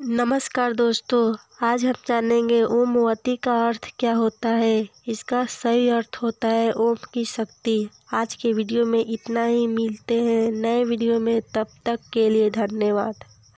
नमस्कार दोस्तों आज हम जानेंगे ओमवती का अर्थ क्या होता है इसका सही अर्थ होता है ओम की शक्ति आज के वीडियो में इतना ही मिलते हैं नए वीडियो में तब तक के लिए धन्यवाद